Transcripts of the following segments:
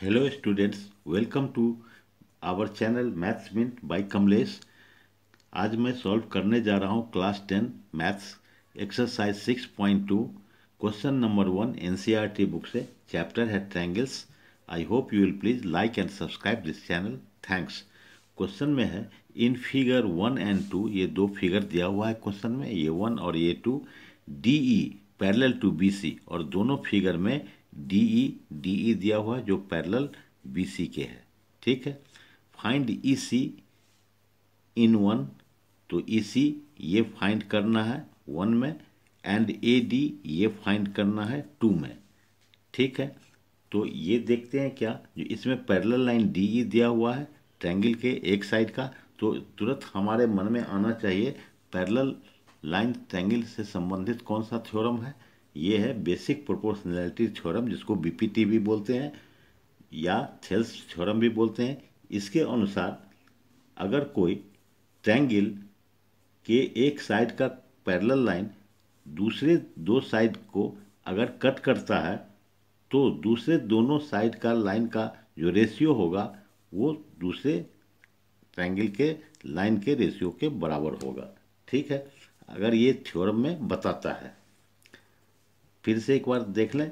hello students welcome to our channel maths mint by Kamlesh आज मैं solve करने जा रहा हूँ class ten maths exercise six point two question number one N C R T book से chapter है triangles I hope you will please like and subscribe this channel thanks question में है in figure one and two ये दो figure दिया हुआ है question में ये वन और ये two D E parallel to B C और दोनों फिगर में डी ई डी ई दिया हुआ है जो पैरेलल बी सी के है ठीक है find E C in one तो ई e सी ये फाइंड करना है वन में एंड ए डी ये फाइंड करना है टू में ठीक है तो ये देखते हैं क्या जो इसमें पैरेलल लाइन डी ई दिया हुआ है ट्रैंगल के एक साइड का तो तुरंत हमारे मन में आना चाहिए पैरेलल लाइन ट्रैंगल से संबंधित कौन सा थ्योरम है ये है बेसिक प्रोपोर्शनैलिटी छोरम जिसको बी भी बोलते हैं या थेल्स छोरम भी बोलते हैं इसके अनुसार अगर कोई ट्रैंगल के एक साइड का पैरेलल लाइन दूसरे दो साइड को अगर कट करता है तो दूसरे दोनों साइड का लाइन का जो रेशियो होगा वो दूसरे ट्रैंगल के लाइन के रेशियो के बराबर होगा ठीक है अगर ये थ्योरम में बताता है फिर से एक बार देख लें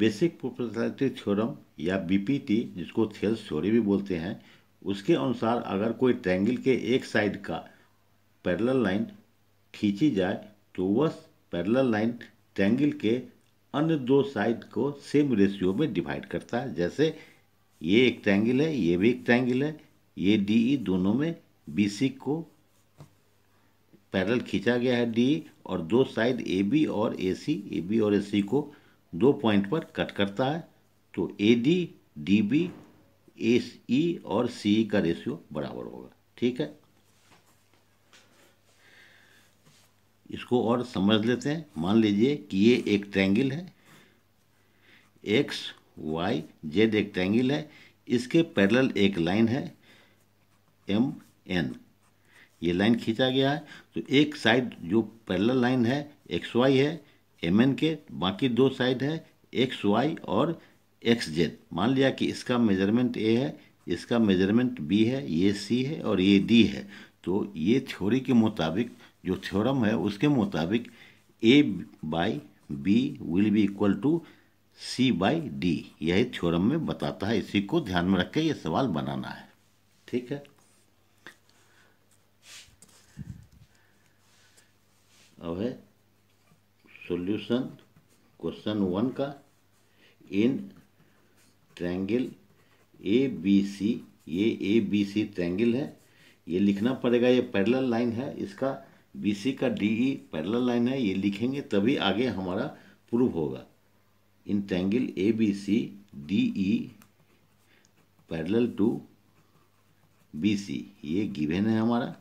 बेसिक प्रोपोर्शनैलिटी थ्योरम या बीपीटी जिसको थेल्स थ्योरी भी बोलते हैं उसके अनुसार अगर कोई ट्रायंगल के एक साइड का पैरेलल लाइन खींची जाए तो वह पैरेलल लाइन ट्रायंगल के अन्य दो साइड को सेम रेशियो में डिवाइड करता है जैसे ये एक ट्रायंगल है ये भी एक ट्रायंगल है ये डी e दोनों में बी को पैरल खींचा गया है डी और दो साइड ए बी और ए सी ए बी और ए सी को दो पॉइंट पर कट करता है तो A D D B A E और सी ई e का रेशियो बराबर होगा ठीक है इसको और समझ लेते हैं मान लीजिए कि ये एक ट्रैंगल है एक्स वाई जेड एक ट्रैंगल है इसके पैरेलल एक लाइन है एम एन ये लाइन खींचा गया है तो एक साइड जो पहला लाइन है एक्स वाई है एम एन के बाकी दो साइड है एक्स वाई और एक्स जेड मान लिया कि इसका मेजरमेंट ए है इसका मेजरमेंट बी है ये सी है और ये डी है तो ये थ्योरी के मुताबिक जो थ्योरम है उसके मुताबिक A by B will be equal to C by D यही थ्योरम में बताता है इसी को ध्यान में रख के ये सवाल बनाना है ठीक है अब है सॉल्यूशन क्वेश्चन वन का इन ट्रैंगल ए बी सी ये ए बी सी ट्रैंगल है ये लिखना पड़ेगा ये पैरेलल लाइन है इसका बी सी का डी ई पैरेलल लाइन है ये लिखेंगे तभी आगे हमारा प्रूव होगा in triangle A B C D E parallel to B C ये गिवेन है हमारा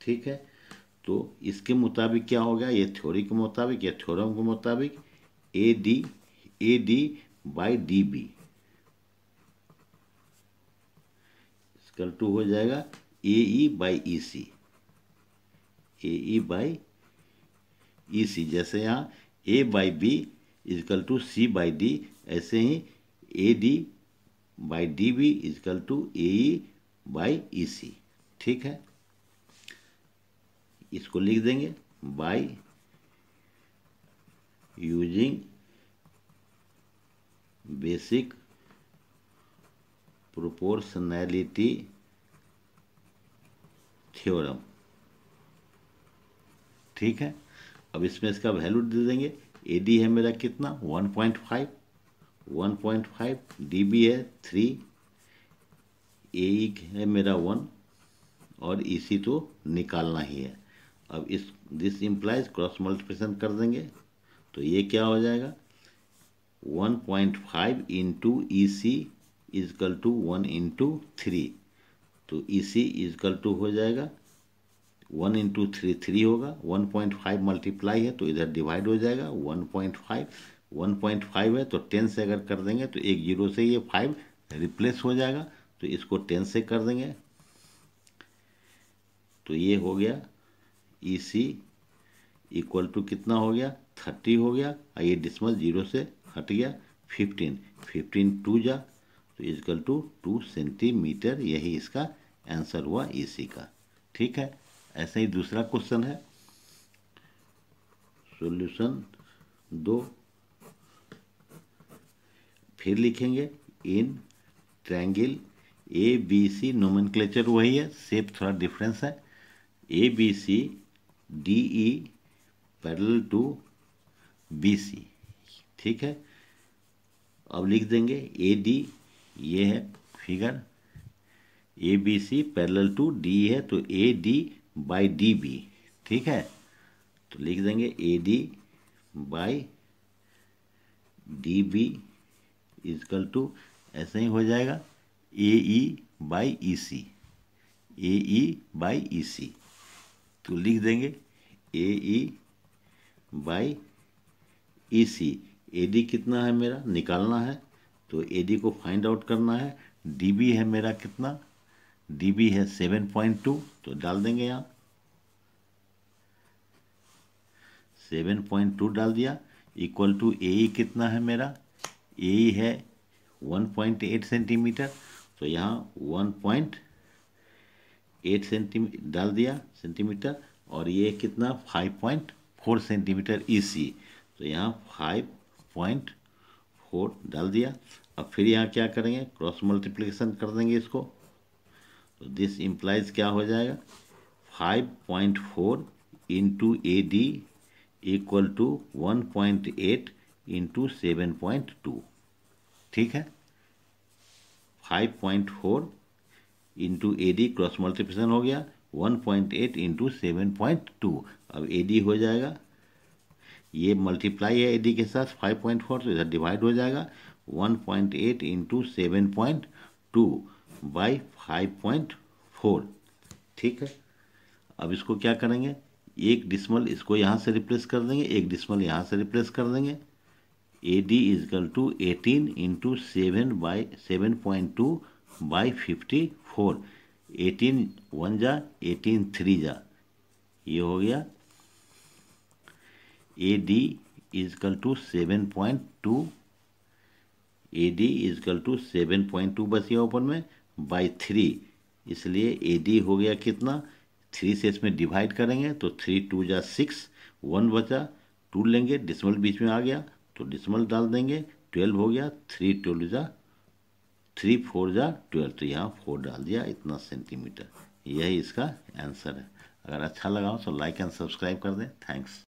ठीक है तो इसके मुताबिक क्या हो गया ये थ्योरी के मुताबिक या थ्योरम के मुताबिक A D A D by D B equal to हो जाएगा ए E by E C A E by E C जैसे यहाँ A by B equal to C by D ऐसे ही A D by D B equal to A E by E C ठीक है इसको लिख देंगे by using basic proportionality theorem ठीक है अब इसमें इसका वैल्यू दे देंगे ए डी है मेरा कितना one point five one point five D B है थ्री ए e है मेरा वन और इसी तो निकालना ही है अब इस दिस इम्प्लाइज क्रॉस मल्टीप्लिकेशन कर देंगे तो ये क्या हो जाएगा one point five into E C equal to one into three तो ई सी इजकल टू हो जाएगा वन इंटू थ्री थ्री होगा वन पॉइंट फाइव मल्टीप्लाई है तो इधर डिवाइड हो जाएगा one point five one point five है तो टेन से अगर कर देंगे तो एक जीरो से ये फाइव रिप्लेस हो जाएगा तो इसको टेन से कर देंगे तो ये हो गया ई सी इक्वल टू कितना हो गया थर्टी हो गया और ये डिसमल जीरो से हट गया फिफ्टीन फिफ्टीन टू जा तो इजकल टू टू सेंटीमीटर यही इसका आंसर हुआ ई e सी का ठीक है ऐसा ही दूसरा क्वेश्चन है सॉल्यूशन दो फिर लिखेंगे in triangle A B C nomenclature वही है सेप थोड़ा डिफरेंस है A B C D E parallel to B C ठीक है अब लिख देंगे ए डी ये है figure A B C parallel to D है तो A D by D B ठीक है तो लिख देंगे A D by D B equal to ऐसे ही हो जाएगा ए E by E C A E by E C तो लिख देंगे ए E by E C A D कितना है मेरा निकालना है तो ए डी को फाइंड आउट करना है डी बी है मेरा कितना डी बी है सेवन पॉइंट टू तो डाल देंगे यहाँ सेवन पॉइंट टू डाल दिया इक्वल टू ए ई कितना है मेरा ए ई e है वन पॉइंट एट सेंटीमीटर तो यहाँ वन पॉइंट एट सेंटीमीटर डाल दिया सेंटीमीटर और ये कितना five point four centimetre E C तो यहाँ फाइव पॉइंट फोर डाल दिया अब फिर यहाँ क्या करेंगे क्रॉस मल्टीप्लिकेशन कर देंगे इसको तो दिस इम्प्लाइज क्या हो जाएगा five point four into A D equal to one point eight into seven point two ठीक है five point four into A D cross multiplication हो गया one point eight into seven point two अब A D हो जाएगा ये multiply है A D के साथ फाइव पॉइंट फोर तो इधर डिवाइड हो जाएगा one point eight into seven point two by five point four ठीक है अब इसको क्या करेंगे एक डिसमल इसको यहाँ से रिप्लेस कर देंगे एक डिसमल यहाँ से रिप्लेस कर देंगे A D equal to eighteen into seven by seven point two by fifty four eighteen one जा एटीन थ्री जा ये हो गया A D equal to seven point two A D equal to seven point two बस ये open में by three इसलिए A D हो गया कितना थ्री से इसमें डिवाइड करेंगे तो थ्री टू जा सिक्स वन बचा टू लेंगे डिसमल बीच में आ गया तो डिसमल डाल देंगे ट्वेल्व हो गया थ्री ट्वेल्व जा थ्री फोर जा ट्वेल्व तो यहाँ फोर डाल दिया इतना सेंटीमीटर यही इसका आंसर है अगर अच्छा लगा हो तो लाइक एंड सब्सक्राइब कर दें थैंक्स